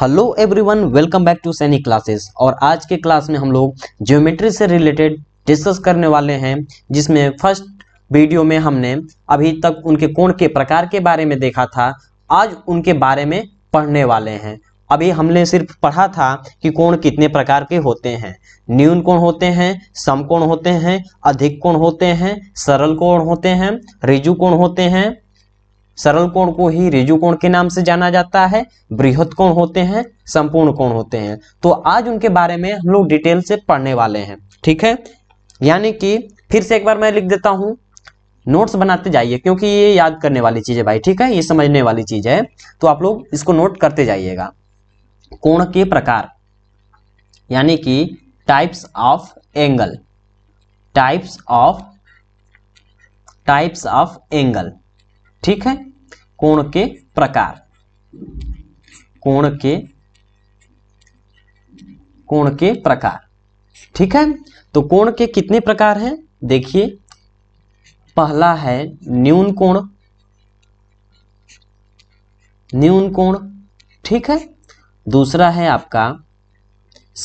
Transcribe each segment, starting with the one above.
hello everyone welcome back to Saini classes और आज के क्लास में हम लोग ज्योमेट्री से रिलेटेड डिस्कस करने वाले हैं जिसमें फर्स्ट वीडियो में हमने अभी तक उनके कोण के प्रकार के बारे में देखा था आज उनके बारे में पढ़ने वाले हैं अभी हमने सिर्फ पढ़ा था कि कोण कितने प्रकार के होते हैं न्यून कोण होते हैं समकोण होते हैं अधिक कोण होते हैं सरल कोण होते हैं रिजु कोण होते हैं सरल कोण को ही रेजु कोण के नाम से जाना जाता है बृहद कोण होते हैं संपूर्ण कोण होते हैं तो आज उनके बारे में हम लोग डिटेल से पढ़ने वाले हैं ठीक है यानी कि फिर से एक बार मैं लिख देता हूं नोट्स बनाते जाइए क्योंकि ये याद करने वाली चीज है भाई ठीक है ये समझने वाली चीज है तो आप लोग इसको नोट करते जाइएगा कोण के प्रकार यानी कि types of angle types of types of angle ठीक है कोण के प्रकार कोण के कोण के प्रकार ठीक है तो कोण के कितने प्रकार हैं देखिए पहला है न्यून कोण न्यून कोण ठीक है दूसरा है आपका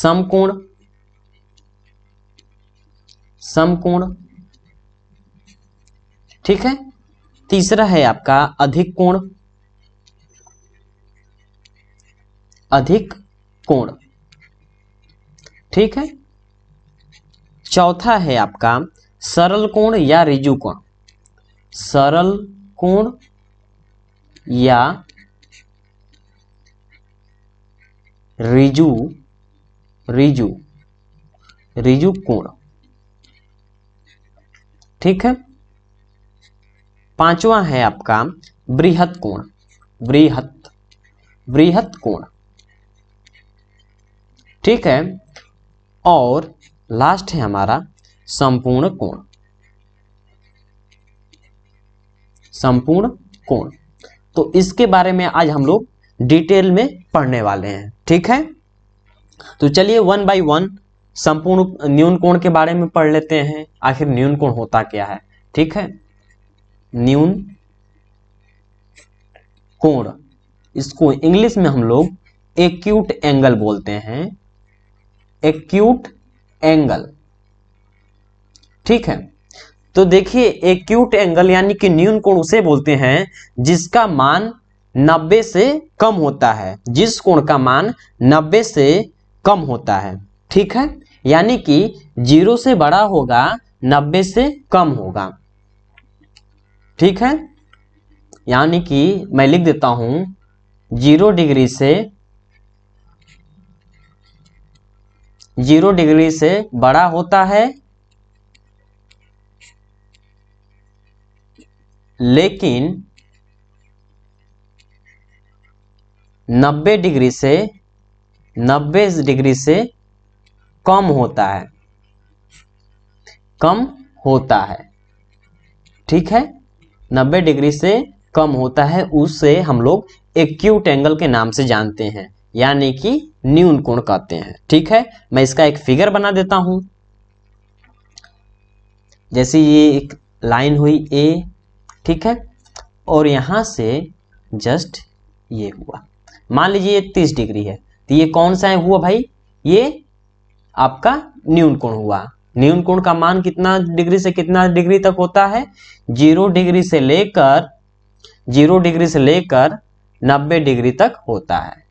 समकोण समकोण ठीक है तीसरा है आपका अधिक कोण अधिक कोण ठीक है चौथा है आपका सरल कोण या रिजु कोण सरल कोण या रिजु रिजु रिजु कोण ठीक है पांचवा है आपका बृहत कोण बृहत बृहत कोण ठीक है और लास्ट है हमारा संपूर्ण कोण संपूर्ण कोण तो इसके बारे में आज हम लोग डिटेल में पढ़ने वाले हैं ठीक है तो चलिए वन बाय वन संपूर्ण न्यून कोण के बारे में पढ़ लेते हैं आखिर न्यून कोण होता क्या है ठीक है न्यून कोण इसको इंग्लिश में हम लोग एक्यूट एंगल बोलते हैं एक्यूट एंगल ठीक है तो देखिए एक्यूट एंगल यानी कि न्यून कोण उसे बोलते हैं जिसका मान 90 से कम होता है जिस कोण का मान 90 से कम होता है ठीक है यानी कि जीरो से बड़ा होगा 90 से कम होगा ठीक है यानी कि मैं लिख देता हूं जीरो डिग्री से जीरो डिग्री से बड़ा होता है लेकिन 90 डिग्री से 90 डिग्री से कम होता है कम होता है ठीक है 90 डिग्री से कम होता है उसे हम लोग एक्यूट एंगल के नाम से जानते हैं यानी कि न्यून कोण कहते हैं ठीक है मैं इसका एक फिगर बना देता हूं जैसे ये एक लाइन हुई ए ठीक है और यहां से जस्ट ये हुआ मान लीजिए ये तीस डिग्री है तो ये कौन सा है हुआ भाई ये आपका न्यून कोण हुआ न्यून कोण का मान कितना डिग्री से कितना डिग्री तक होता है जीरो डिग्री से लेकर जीरो डिग्री से लेकर नब्बे डिग्री तक होता है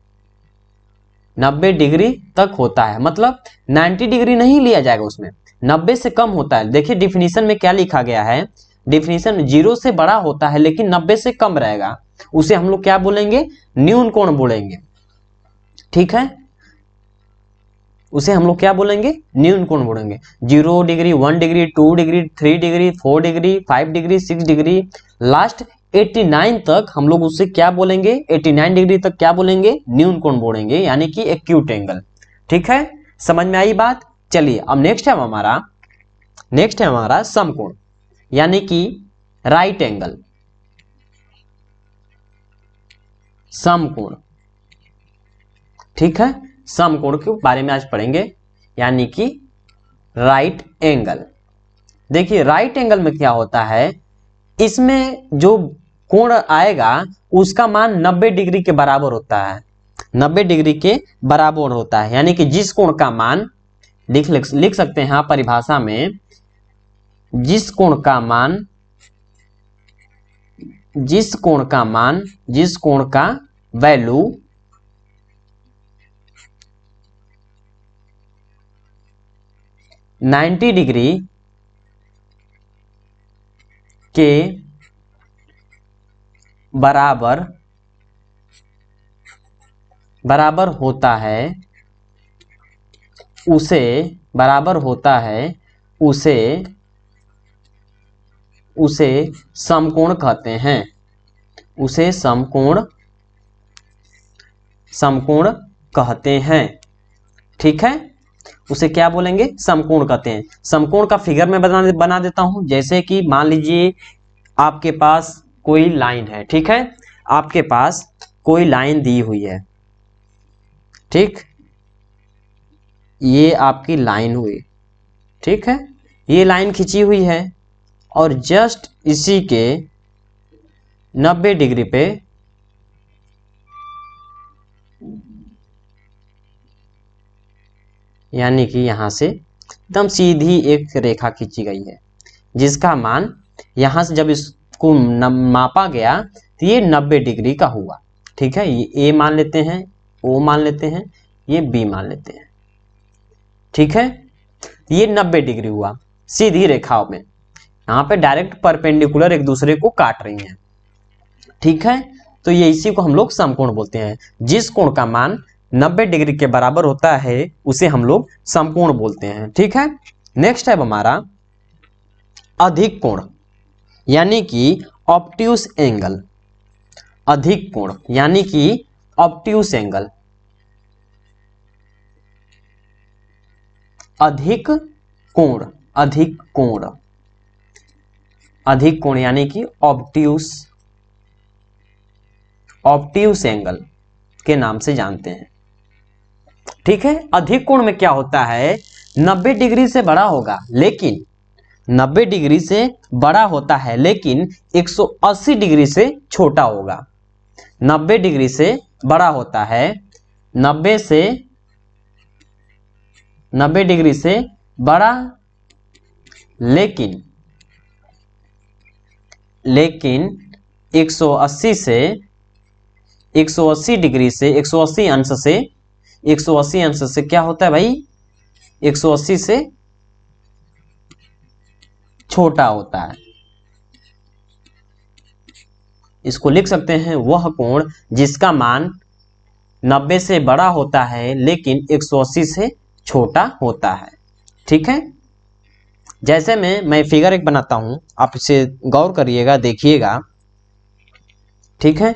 नब्बे डिग्री तक होता है मतलब नाइन्टी डिग्री नहीं लिया जाएगा उसमें नब्बे से कम होता है देखिए डिफिनीशन में क्या लिखा गया है डिफिनीशन जीरो से बड़ा होता है लेकिन नब्बे से कम रहेगा उसे हम लोग क्या बोलेंगे न्यून कोण बोलेंगे ठीक है उसे हम लोग क्या बोलेंगे न्यून कोण बोलेंगे zero degree one degree two degree three degree four degree five degree six degree last 89 तक हम लोग उसे क्या बोलेंगे 89 डिग्री तक क्या बोलेंगे न्यून कोण बोलेंगे यानी कि एक्यूट एंगल ठीक है समझ में आई बात चलिए अब नेक्स्ट है हमारा नेक्स्ट है हमारा समकोण यानी कि राइट एंगल समकोण ठीक है समकोण के बारे में आज पढ़ेंगे यानी कि राइट एंगल देखिए राइट एंगल में क्या होता है इसमें जो कोण आएगा उसका मान 90 डिग्री के बराबर होता है 90 डिग्री के बराबर होता है यानी कि जिस कोण का मान लिख लिख सकते हैं यहां परिभाषा में जिस कोण का मान जिस कोण का मान जिस कोण का वैल्यू 90 डिग्री के बराबर बराबर होता है उसे बराबर होता है उसे उसे समकोण कहते हैं उसे समकोण समकोण कहते हैं ठीक है उसे क्या बोलेंगे समकोण कहते हैं समकोण का फिगर में बना बना देता हूं जैसे कि मान लीजिए आपके पास कोई लाइन है ठीक है आपके पास कोई लाइन दी हुई है ठीक ये आपकी लाइन हुई ठीक है ये लाइन खींची हुई है और जस्ट इसी के 90 डिग्री पे यानी कि यहाँ से एकदम सीधी एक रेखा खींची गई है जिसका मान यहाँ से जब इसको मापा गया तो ये 90 डिग्री का हुआ ठीक है ये ए मान लेते हैं ओ मान लेते हैं ये बी मान लेते हैं ठीक है ये 90 डिग्री हुआ सीधी रेखाओं में यहाँ पे डायरेक्ट परपेंडिकुलर एक दूसरे को काट रही हैं ठीक है तो ये इसी को हम लोग समकोण बोलते हैं जिस कोण का मान 90 डिग्री के बराबर होता है उसे हम लोग समकोण बोलते हैं ठीक है नेक्स्ट है हमारा अधिक कोण यानी कि ऑप्टिस एंगल अधिक कोण यानी कि ऑप्टिस एंगल अधिक कोण अधिक कोण अधिक कोण यानी कि ऑप्टिस ऑप्टिस एंगल के नाम से जानते हैं ठीक है अधिक कोण में क्या होता है 90 डिग्री से बड़ा होगा लेकिन 90 डिग्री से बड़ा होता है लेकिन 180 डिग्री से छोटा होगा 90 डिग्री से बड़ा होता है 90 से 90 डिग्री से बड़ा लेकिन लेकिन 180 से 180 डिग्री से 180 अंश से 180 आंसर से क्या होता है भाई 180 से छोटा होता है इसको लिख सकते हैं वह कोण जिसका मान 90 से बड़ा होता है लेकिन 180 से छोटा होता है ठीक है जैसे मैं मैं फिगर एक बनाता हूं आप इसे गौर करिएगा देखिएगा ठीक है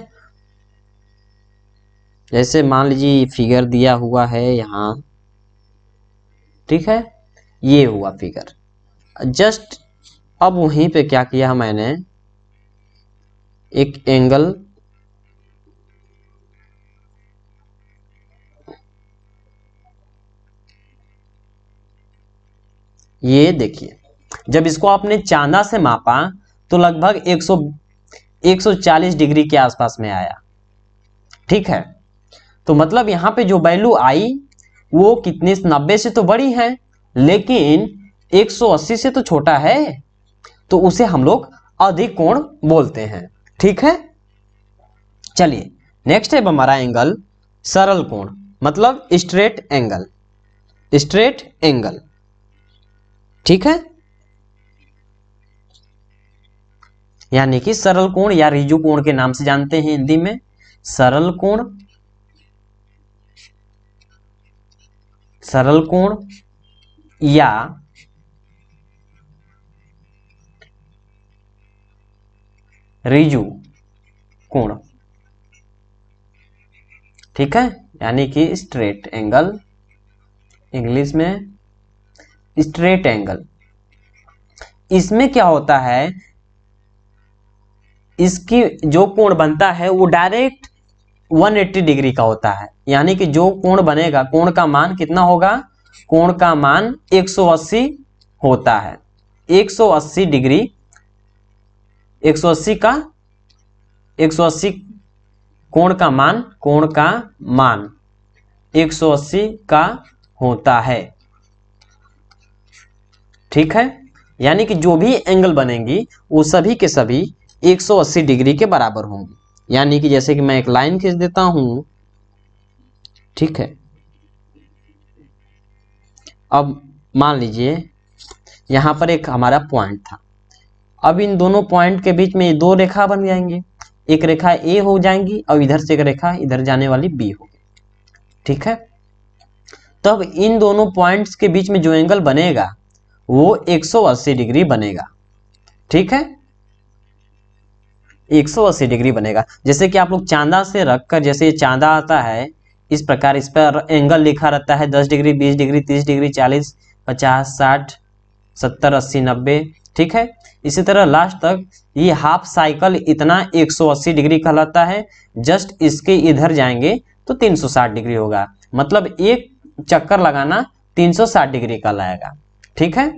जैसे मान लीजिए फिगर दिया हुआ है यहाँ ठीक है ये हुआ फिगर जस्ट अब वहीं पे क्या किया मैंने एक एंगल ये देखिए जब इसको आपने चांदा से मापा तो लगभग 100 140 डिग्री के आसपास में आया ठीक है तो मतलब यहाँ पे जो वैल्यू आई वो कितने नब्बे से तो बड़ी है लेकिन 180 से तो छोटा है तो उसे हम लोग अधिक कोण बोलते हैं ठीक है चलिए नेक्स्ट है हमारा एंगल सरल कोण मतलब स्ट्रेट एंगल स्ट्रेट एंगल ठीक है यानी कि सरल कोण या रिजु कोण के नाम से जानते हैं हिंदी में सरल कोण सरल कोण या रिजु कोण ठीक है यानी कि स्ट्रेट एंगल इंग्लिश में स्ट्रेट एंगल इसमें क्या होता है इसकी जो कोण बनता है वो डायरेक्ट 180 डिग्री का होता है यानी कि जो कोण बनेगा कोण का मान कितना होगा कोण का मान 180 होता है 180 डिग्री 180 का 180 कोण का मान कोण का मान 180 का होता है ठीक है यानी कि जो भी एंगल बनेंगी वो सभी के सभी 180 डिग्री के बराबर होंगी यानी कि जैसे कि मैं एक लाइन खींच देता हूं ठीक है अब मान लीजिए यहां पर एक हमारा पॉइंट था अब इन दोनों पॉइंट के बीच में दो रेखा बन जाएंगे एक रेखा ए हो जाएंगी और इधर से एक रेखा इधर जाने वाली बी होगी ठीक है तब इन दोनों पॉइंट्स के बीच में जो एंगल बनेगा वो 180 डिग्री बनेगा ठीक है 180 डिग्री बनेगा जैसे कि आप लोग चांदा से रख कर जैसे ये चांदा आता है इस प्रकार इस पर एंगल लिखा रहता है 10 डिग्री 20 डिग्री 30 डिग्री 40 50 60 सत्तर अस्सी नब्बे ठीक है इसी तरह लास्ट तक ये हाफ साइकिल इतना 180 डिग्री कहलाता है जस्ट इसके इधर जाएंगे तो 360 डिग्री होगा मतलब एक चक्कर लगाना 360 डिग्री लाएगा ठीक है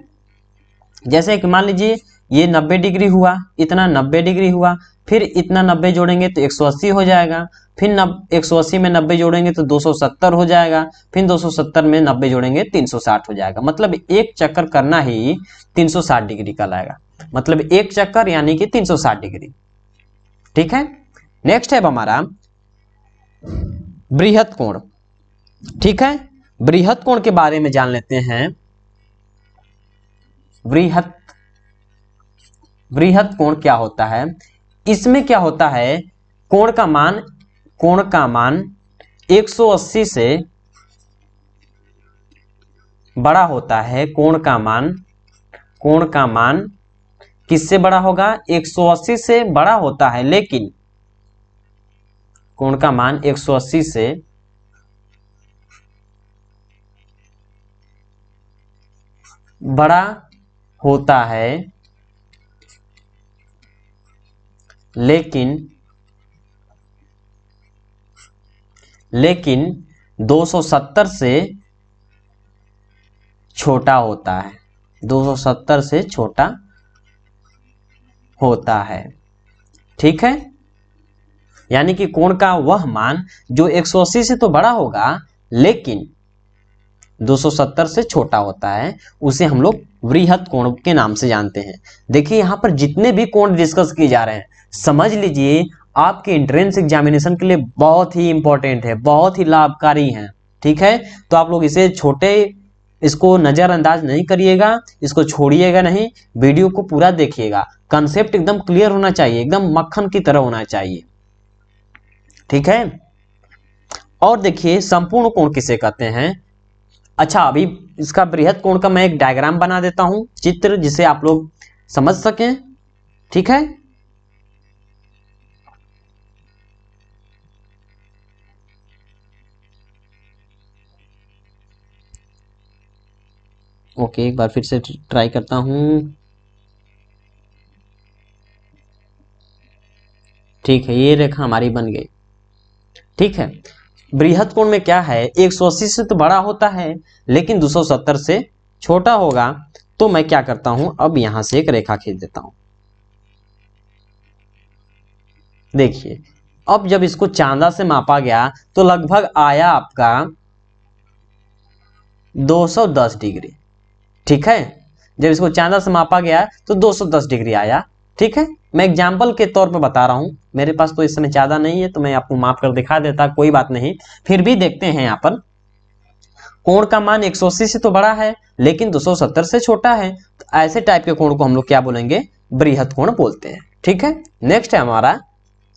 जैसे कि मान लीजिए ये 90 डिग्री हुआ इतना 90 डिग्री हुआ फिर इतना नब्बे जोड़ेंगे तो एक हो जाएगा फिर नब एक में नब्बे जोड़ेंगे तो 270 हो जाएगा फिर 270 में नब्बे जोड़ेंगे 360 हो जाएगा मतलब एक चक्कर करना ही 360 डिग्री का लाएगा मतलब एक चक्कर यानी कि 360 डिग्री ठीक है नेक्स्ट है हमारा बृहत कोण ठीक है बृहत कोण के बारे में जान लेते हैं बृहत बृहत कोण क्या होता है इसमें क्या होता है कोण का मान कोण का मान 180 से बड़ा होता है कोण का मान कोण का मान किससे बड़ा होगा 180 से बड़ा होता है लेकिन कोण का मान 180 से बड़ा होता है लेकिन लेकिन 270 से छोटा होता है 270 से छोटा होता है ठीक है यानी कि कोण का वह मान जो 180 से तो बड़ा होगा लेकिन 270 से छोटा होता है उसे हम लोग वृहत कोण के नाम से जानते हैं देखिए यहां पर जितने भी कोण डिस्कस किए जा रहे हैं समझ लीजिए आपके एंट्रेंस एग्जामिनेशन के लिए बहुत ही इंपॉर्टेंट है बहुत ही लाभकारी है ठीक है तो आप लोग इसे छोटे इसको नज़रअंदाज नहीं करिएगा इसको छोड़िएगा नहीं वीडियो को पूरा देखिएगा कंसेप्ट एकदम क्लियर होना चाहिए एकदम मक्खन की तरह होना चाहिए ठीक है और देखिए संपूर्ण कोण किसे कहते हैं अच्छा अभी इसका बृहद कोण का मैं एक डायग्राम बना देता हूं चित्र जिसे आप लोग समझ सकें ठीक है ओके एक बार फिर से ट्राई करता हूँ ठीक है ये रेखा हमारी बन गई ठीक है बृहद कोण में क्या है एक से तो बड़ा होता है लेकिन 270 से छोटा होगा तो मैं क्या करता हूं अब यहां से एक रेखा खींच देता हूं देखिए अब जब इसको चांदा से मापा गया तो लगभग आया आपका 210 डिग्री ठीक है जब इसको चांदा से मापा गया तो 210 डिग्री आया ठीक है मैं एग्जाम्पल के तौर पर बता रहा हूँ मेरे पास तो इस समय चांदा नहीं है तो मैं आपको माप कर दिखा देता कोई बात नहीं फिर भी देखते हैं यहाँ पर कोण का मान एक से तो बड़ा है लेकिन 270 से छोटा है तो ऐसे टाइप के कोण को हम लोग क्या बोलेंगे बृहद कोण बोलते हैं ठीक है नेक्स्ट है हमारा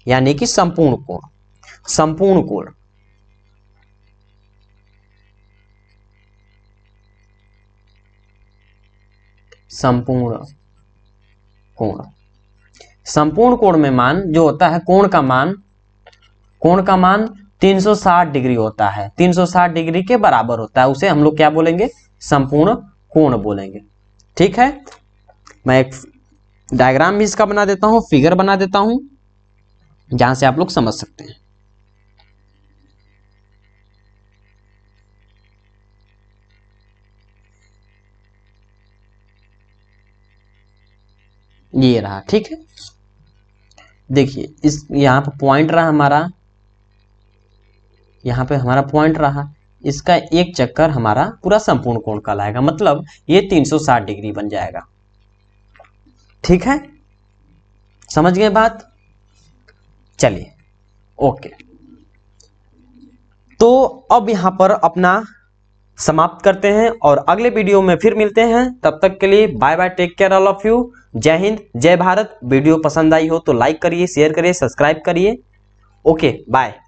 यानी कि संपूर्ण कोण संपूर्ण कोण संपूर्ण कोण संपूर्ण कोण में मान जो होता है कोण का मान कोण का मान 360 डिग्री होता है 360 डिग्री के बराबर होता है उसे हम लोग क्या बोलेंगे संपूर्ण कोण बोलेंगे ठीक है मैं एक डायग्राम भी इसका बना देता हूं फिगर बना देता हूं जहां से आप लोग समझ सकते हैं ये रहा ठीक है देखिए इस यहाँ पर पॉइंट रहा हमारा यहाँ पे हमारा पॉइंट रहा इसका एक चक्कर हमारा पूरा संपूर्ण कोण कहलाएगा मतलब ये 360 डिग्री बन जाएगा ठीक है समझ गए बात चलिए ओके तो अब यहां पर अपना समाप्त करते हैं और अगले वीडियो में फिर मिलते हैं तब तक के लिए bye bye take care all of you जय हिंद जय भारत वीडियो पसंद आई हो तो लाइक करिए शेयर करिए सब्सक्राइब करिए ओके बाय